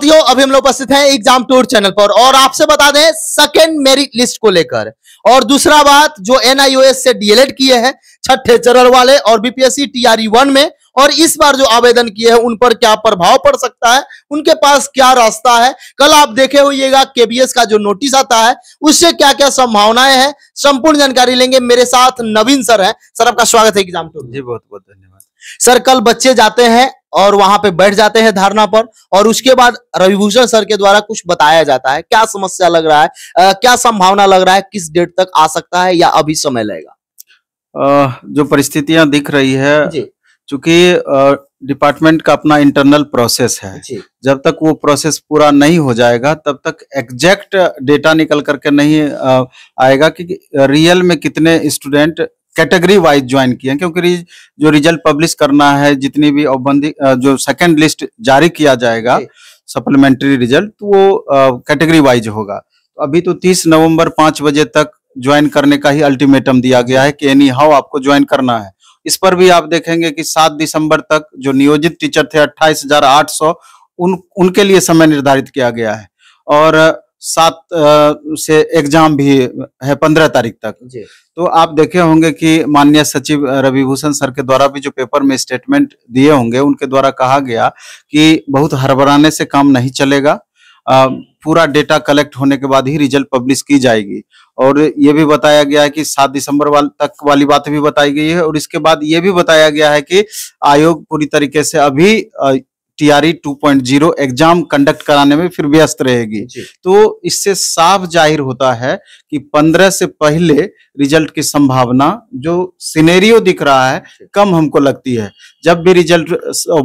साथियों अभी हम लोग उपस्थित हैं एग्जाम टूर चैनल पर और आपसे बता दें सेकेंड मेरिट लिस्ट को लेकर और दूसरा बात जो एनआईओएस से डीएलएड किए हैं छठे चरण वाले और बीपीएससी टीआरई वन में और इस बार जो आवेदन किए हैं उन पर क्या प्रभाव पड़ सकता है उनके पास क्या रास्ता है कल आप देखे होइएगा केबीएस का जो नोटिस आता है उससे क्या क्या संभावनाएं हैं संपूर्ण जानकारी लेंगे मेरे साथ नवीन सर है सर आपका स्वागत है एग्जाम टूर जी बहुत बहुत धन्यवाद सर कल बच्चे जाते हैं और वहां पे बैठ जाते हैं धारणा पर और उसके बाद रविभूषण सर के द्वारा कुछ बताया जाता है क्या समस्या लग रहा है आ, क्या संभावना लग रहा है किस डेट तक आ सकता है या अभी समय लगेगा जो परिस्थितियां दिख रही है चूंकि डिपार्टमेंट का अपना इंटरनल प्रोसेस है जब तक वो प्रोसेस पूरा नहीं हो जाएगा तब तक एग्जैक्ट डेटा निकल करके नहीं आएगा कि रियल में कितने स्टूडेंट कैटेगरी वाइज ज्वाइन किए क्योंकि जो रिजल्ट पब्लिश करना है जितनी भी औबंदी जो सेकेंड लिस्ट जारी किया जाएगा सप्लीमेंट्री रिजल्ट तो वो कैटेगरी वाइज होगा तो अभी तो 30 नवंबर 5 बजे तक ज्वाइन करने का ही अल्टीमेटम दिया गया है कि एनी हाउ आपको ज्वाइन करना है इस पर भी आप देखेंगे कि 7 दिसंबर तक जो नियोजित टीचर थे 28,800 उन उनके लिए समय निर्धारित किया गया है और सात से एग्जाम भी है पंद्रह तारीख तक तो आप देखे होंगे कि माननीय सचिव रविभूषण सर के द्वारा भी जो पेपर में स्टेटमेंट दिए होंगे उनके द्वारा कहा गया कि बहुत हरबराने से काम नहीं चलेगा पूरा डेटा कलेक्ट होने के बाद ही रिजल्ट पब्लिश की जाएगी और ये भी बताया गया है कि सात दिसंबर वाल तक वाली बात भी बताई गई है और इसके बाद ये भी बताया गया है कि आयोग पूरी तरीके से अभी टीआरई 2.0 एग्जाम कंडक्ट कराने में फिर व्यस्त रहेगी तो इससे साफ जाहिर होता है कि 15 से पहले रिजल्ट की संभावना जो सिनेरियो दिख रहा है कम हमको लगती है जब भी रिजल्ट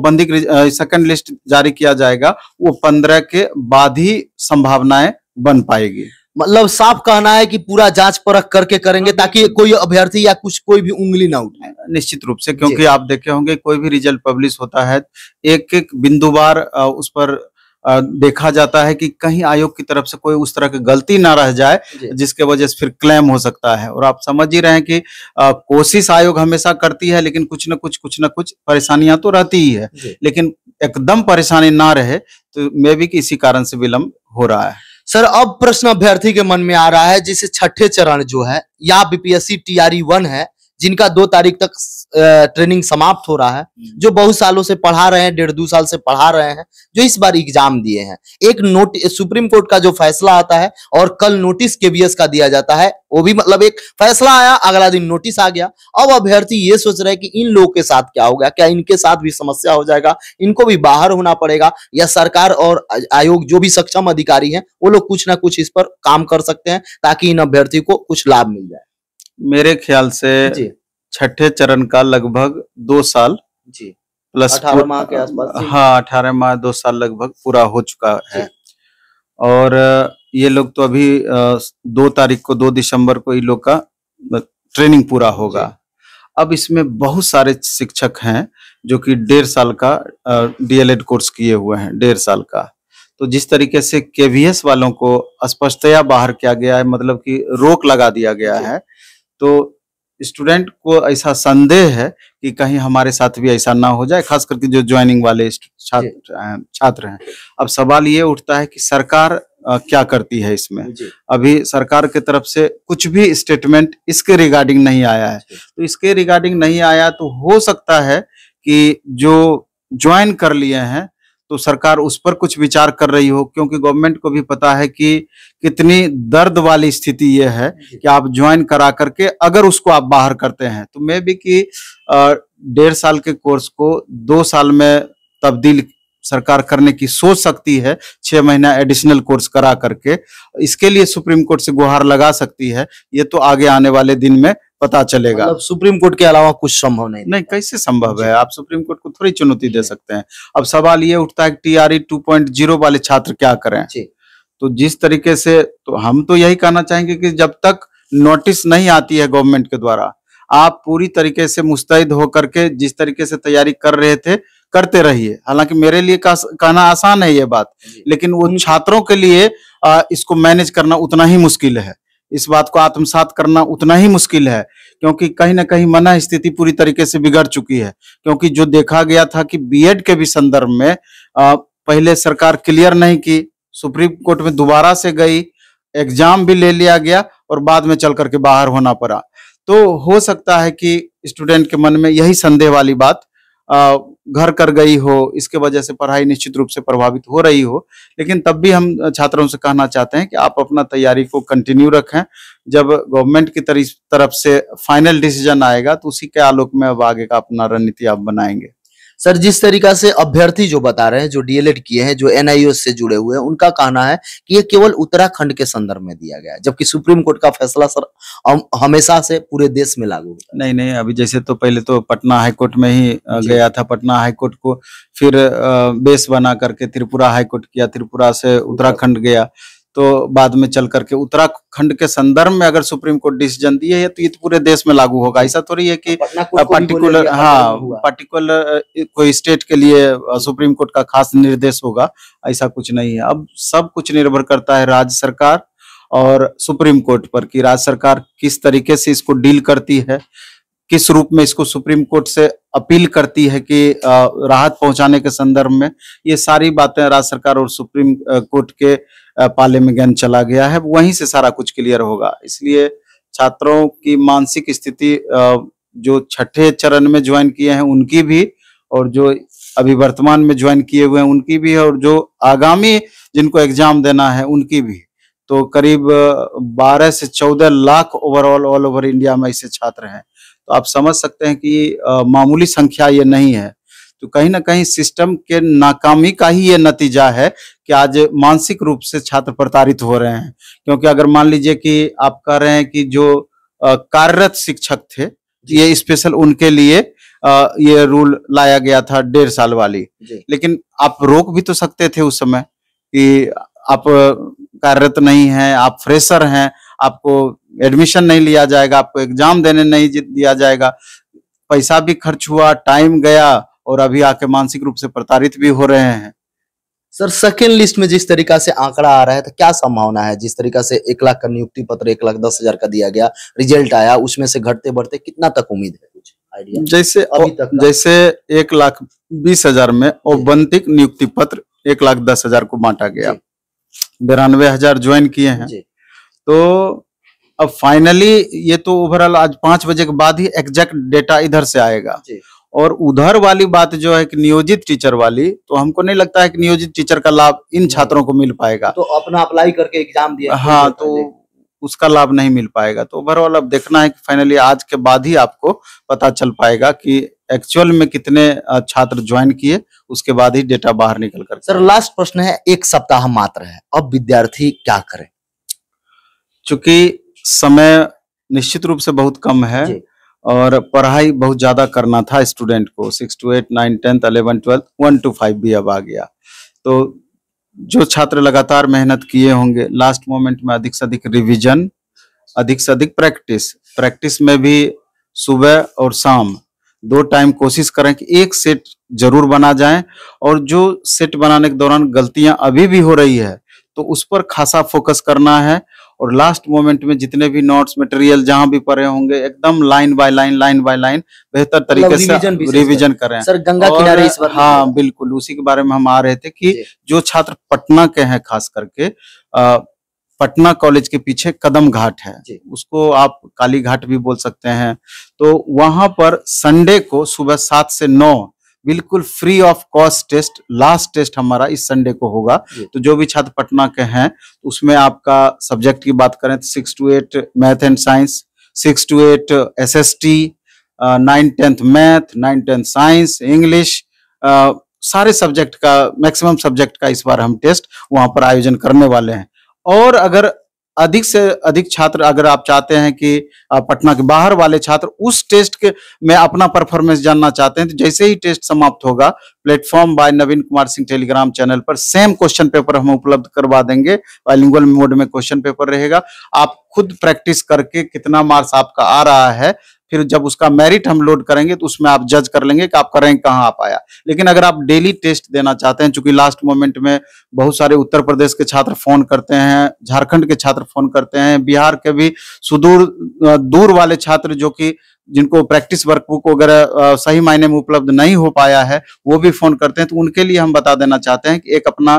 बंदी सेकंड लिस्ट जारी किया जाएगा वो 15 के बाद ही संभावनाएं बन पाएगी मतलब साफ कहना है कि पूरा जांच परख करके करेंगे हाँ, ताकि कोई अभ्यर्थी या कुछ कोई भी उंगली ना उठाए निश्चित रूप से क्योंकि आप देखे होंगे कोई भी रिजल्ट पब्लिश होता है एक एक बिंदुवार उस पर देखा जाता है कि कहीं आयोग की तरफ से कोई उस तरह की गलती ना रह जाए जिसके वजह से फिर क्लेम हो सकता है और आप समझ ही रहे हैं कि कोशिश आयोग हमेशा करती है लेकिन कुछ ना कुछ कुछ ना कुछ परेशानियां तो रहती ही है लेकिन एकदम परेशानी ना रहे तो मे भी कि इसी कारण से विलंब हो रहा है सर अब प्रश्न अभ्यर्थी के मन में आ रहा है जिसे छठे चरण जो है या बीपीएससी टीआरई वन है जिनका दो तारीख तक ट्रेनिंग समाप्त हो रहा है हम्म। जो बहुत सालों से पढ़ा रहे हैं डेढ़ दो साल से पढ़ा रहे हैं जो इस बार एग्जाम दिए हैं एक नोट सुप्रीम कोर्ट का जो फैसला आता है और कल नोटिस केवीएस का दिया जाता है वो भी मतलब एक फैसला आया अगला दिन नोटिस आ गया अब अभ्यर्थी ये सोच रहे कि इन लोगों के साथ क्या होगा क्या इनके साथ भी समस्या हो जाएगा इनको भी बाहर होना पड़ेगा या सरकार और आयोग जो भी सक्षम अधिकारी है वो लोग कुछ ना कुछ इस पर काम कर सकते हैं ताकि इन अभ्यर्थियों को कुछ लाभ मिल जाए मेरे ख्याल से छठे चरण का लगभग दो साल जी प्लस अठारह माह के आसपास हाँ अठारह माह दो साल लगभग पूरा हो चुका है और ये लोग तो अभी दो तारीख को दो दिसंबर को इन लोग का ट्रेनिंग पूरा होगा अब इसमें बहुत सारे शिक्षक हैं जो कि डेढ़ साल का डीएलएड कोर्स किए हुए हैं डेढ़ साल का तो जिस तरीके से केवीएस वालों को स्पष्टया बाहर किया गया है मतलब कि रोक लगा दिया गया है तो स्टूडेंट को ऐसा संदेह है कि कहीं हमारे साथ भी ऐसा ना हो जाए खास करके जो ज्वाइनिंग वाले छात्र छात्र हैं अब सवाल ये उठता है कि सरकार आ, क्या करती है इसमें अभी सरकार के तरफ से कुछ भी स्टेटमेंट इसके रिगार्डिंग नहीं आया है तो इसके रिगार्डिंग नहीं आया तो हो सकता है कि जो ज्वाइन कर लिए हैं तो सरकार उस पर कुछ विचार कर रही हो क्योंकि गवर्नमेंट को भी पता है कि कितनी दर्द वाली स्थिति यह है कि आप ज्वाइन करा करके अगर उसको आप बाहर करते हैं तो मे भी कि डेढ़ साल के कोर्स को दो साल में तब्दील सरकार करने की सोच सकती है छह महीना एडिशनल कोर्स करा करके इसके लिए सुप्रीम कोर्ट से गुहार लगा सकती है ये तो आगे आने वाले दिन में पता चलेगा मतलब सुप्रीम कोर्ट के अलावा कुछ संभव नहीं नहीं कैसे संभव है आप सुप्रीम कोर्ट को थोड़ी चुनौती दे सकते हैं अब सवाल ये उठता है टीआरई ई e वाले छात्र क्या करें तो जिस तरीके से तो हम तो यही कहना चाहेंगे कि जब तक नोटिस नहीं आती है गवर्नमेंट के द्वारा आप पूरी तरीके से मुस्तैद होकर के जिस तरीके से तैयारी कर रहे थे करते रहिए हालांकि मेरे लिए कहना आसान है ये बात लेकिन वो छात्रों के लिए आ, इसको मैनेज करना उतना ही मुश्किल है इस बात को आत्मसात करना उतना ही मुश्किल है क्योंकि कहीं ना कहीं मना स्थिति पूरी तरीके से बिगड़ चुकी है क्योंकि जो देखा गया था कि बीएड के भी संदर्भ में आ, पहले सरकार क्लियर नहीं की सुप्रीम कोर्ट में दोबारा से गई एग्जाम भी ले लिया गया और बाद में चल करके बाहर होना पड़ा तो हो सकता है कि स्टूडेंट के मन में यही संदेह वाली बात घर कर गई हो इसके वजह से पढ़ाई निश्चित रूप से प्रभावित हो रही हो लेकिन तब भी हम छात्रों से कहना चाहते हैं कि आप अपना तैयारी को कंटिन्यू रखें जब गवर्नमेंट की तरफ से फाइनल डिसीजन आएगा तो उसी के आलोक में अब आगे का अपना रणनीति आप बनाएंगे सर जिस तरीका से अभ्यर्थी जो बता रहे हैं जो डीएलएड किए हैं जो एनआईओ से जुड़े हुए हैं उनका कहना है कि ये केवल उत्तराखंड के संदर्भ में दिया गया है जबकि सुप्रीम कोर्ट का फैसला सर हमेशा से पूरे देश में लागू नहीं नहीं अभी जैसे तो पहले तो पटना हाईकोर्ट में ही गया था पटना हाईकोर्ट को फिर बेस बना करके त्रिपुरा हाईकोर्ट किया त्रिपुरा से उत्तराखंड गया तो बाद में चल करके उत्तराखंड के संदर्भ में अगर सुप्रीम कोर्ट डिसीजन दिए है तो ये तो पूरे देश में लागू होगा ऐसा थोड़ी है कि पर्टिकुलर हाँ पर्टिकुलर कोई स्टेट के लिए सुप्रीम कोर्ट का खास निर्देश होगा ऐसा कुछ नहीं है अब सब कुछ निर्भर करता है राज्य सरकार और सुप्रीम कोर्ट पर कि राज्य सरकार किस तरीके से इसको डील करती है किस रूप में इसको सुप्रीम कोर्ट से अपील करती है कि राहत पहुंचाने के संदर्भ में ये सारी बातें राज्य सरकार और सुप्रीम कोर्ट के पाले में ज्ञान चला गया है वहीं से सारा कुछ क्लियर होगा इसलिए छात्रों की मानसिक स्थिति जो छठे चरण में ज्वाइन किए हैं उनकी भी और जो अभी वर्तमान में ज्वाइन किए हुए हैं उनकी भी और जो आगामी जिनको एग्जाम देना है उनकी भी तो करीब 12 से 14 lakh overall all over India में ऐसे छात्र हैं तो आप समझ सकते हैं कि मामूली संख्या ये नहीं है तो कहीं ना कहीं सिस्टम के नाकामी का ही ये नतीजा है कि आज मानसिक रूप से छात्र प्रताड़ित हो रहे हैं क्योंकि अगर मान लीजिए कि आप कह रहे हैं कि जो कार्यरत शिक्षक थे ये स्पेशल उनके लिए ये रूल लाया गया था डेढ़ साल वाली लेकिन आप रोक भी तो सकते थे उस समय कि आप कार्यरत नहीं है आप फ्रेशर हैं आपको एडमिशन नहीं लिया जाएगा आपको एग्जाम देने नहीं दिया जाएगा पैसा भी खर्च हुआ टाइम गया और अभी आके मानसिक रूप से प्रताड़ित भी हो रहे हैं सर सेकेंड लिस्ट में जिस तरीका से आंकड़ा आ रहा है तो क्या संभावना है जिस तरीका से एक लाख का नियुक्ति पत्र एक लाख दस हजार का दिया गया रिजल्ट आया उसमें से घटते बढ़ते कितना तक उम्मीद है कुछ आइडिया जैसे अभी तक जैसे एक लाख बीस हजार में औबंतिक नियुक्ति पत्र एक लाख दस हजार को बांटा गया बिरानवे हजार ज्वाइन किए हैं तो अब फाइनली ये तो ओवरऑल आज पांच बजे के बाद ही एग्जैक्ट डेटा इधर से आएगा और उधर वाली बात जो है कि नियोजित टीचर वाली तो हमको नहीं लगता है कि नियोजित टीचर का लाभ इन छात्रों को मिल पाएगा तो अपना अप्लाई करके एग्जाम दिया हाँ तो उसका लाभ नहीं मिल पाएगा तो ओवरऑल अब देखना है कि फाइनली आज के बाद ही आपको पता चल पाएगा कि एक्चुअल में कितने छात्र ज्वाइन किए उसके बाद ही डेटा बाहर निकल कर सर लास्ट प्रश्न है एक सप्ताह मात्र है अब विद्यार्थी क्या करें चूंकि समय निश्चित रूप से बहुत कम है और पढ़ाई बहुत ज़्यादा करना था स्टूडेंट को six to eight nine tenth eleventh twelfth one to five भी अब आ गया तो जो छात्र लगातार मेहनत किए होंगे लास्ट मोमेंट में अधिक से अधिक रिविजन अधिक से अधिक प्रैक्टिस प्रैक्टिस में भी सुबह और शाम दो टाइम कोशिश करें कि एक सेट जरूर बना जाए और जो सेट बनाने के दौरान गलतियां अभी भी हो रही है तो उस पर खासा फोकस करना है और लास्ट मोमेंट में जितने भी नोट्स मटेरियल जहां भी पड़े होंगे एकदम line by line line by line बेहतर मतलब तरीके से रिविजन करें सर गंगा किनारे इस बार हाँ बिल्कुल उसी के बारे में हम आ रहे थे कि जो छात्र पटना के हैं खास करके पटना कॉलेज के पीछे कदम घाट है उसको आप काली घाट भी बोल सकते हैं तो वहां पर संडे को सुबह सात से नौ बिल्कुल free of cost test last test हमारा इस संडे को होगा तो जो भी छात्र पटना के हैं तो उसमें आपका सब्जेक्ट की बात करें तो six to eight math and science six to eight S S T nine tenth math nine tenth science English सारे सब्जेक्ट का मैक्सिमम सब्जेक्ट का इस बार हम टेस्ट वहां पर आयोजन करने वाले हैं और अगर अधिक से अधिक छात्र अगर आप चाहते हैं कि पटना के बाहर वाले छात्र उस टेस्ट के में अपना परफॉर्मेंस जानना चाहते हैं तो जैसे ही टेस्ट समाप्त होगा platform by Naveen Kumar Singh Telegram channel पर सेम क्वेश्चन पेपर हम उपलब्ध करवा देंगे बाइलिंगुअल मोड में क्वेश्चन पेपर रहेगा आप खुद प्रैक्टिस करके कितना मार्क्स आपका आ रहा है फिर जब उसका मेरिट हम लोड करेंगे तो उसमें आप जज कर लेंगे कि आपका रैंक कहाँ आ पाया लेकिन अगर आप डेली टेस्ट देना चाहते हैं चूंकि लास्ट मोमेंट में बहुत सारे उत्तर प्रदेश के छात्र फोन करते हैं झारखंड के छात्र फोन करते हैं बिहार के भी सुदूर दूर वाले छात्र जो कि जिनको प्रैक्टिस वर्कबुक वगैरह सही मायने में उपलब्ध नहीं हो पाया है वो भी फोन करते हैं तो उनके लिए हम बता देना चाहते हैं कि एक अपना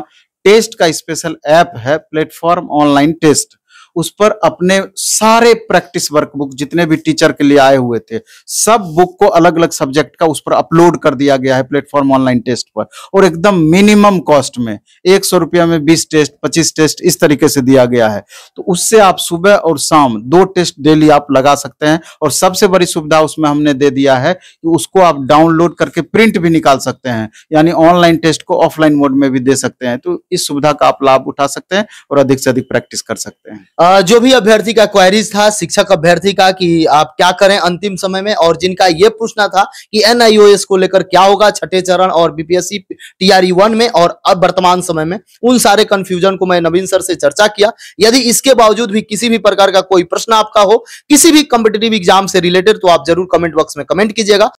टेस्ट का स्पेशल ऐप है प्लेटफॉर्म ऑनलाइन टेस्ट उस पर अपने सारे प्रैक्टिस वर्कबुक जितने भी टीचर के लिए आए हुए थे सब बुक को अलग अलग सब्जेक्ट का उस पर अपलोड कर दिया गया है प्लेटफॉर्म ऑनलाइन टेस्ट पर और एकदम मिनिमम कॉस्ट में एक सौ रुपया में बीस टेस्ट पच्चीस टेस्ट इस तरीके से दिया गया है तो उससे आप सुबह और शाम दो टेस्ट डेली आप लगा सकते हैं और सबसे बड़ी सुविधा उसमें हमने दे दिया है कि उसको आप डाउनलोड करके प्रिंट भी निकाल सकते हैं यानी ऑनलाइन टेस्ट को ऑफलाइन मोड में भी दे सकते हैं तो इस सुविधा का आप लाभ उठा सकते हैं और अधिक से अधिक प्रैक्टिस कर सकते हैं जो भी अभ्यर्थी का क्वेरीज था शिक्षक अभ्यर्थी का कि आप क्या करें अंतिम समय में और जिनका यह पूछना था कि एन को लेकर क्या होगा छठे चरण और बीपीएससी टीआरई वन में और अब वर्तमान समय में उन सारे कंफ्यूजन को मैं नवीन सर से चर्चा किया यदि इसके बावजूद भी किसी भी प्रकार का कोई प्रश्न आपका हो किसी भी कॉम्पिटेटिव एग्जाम से रिलेटेड तो आप जरूर कमेंट बॉक्स में कमेंट कीजिएगा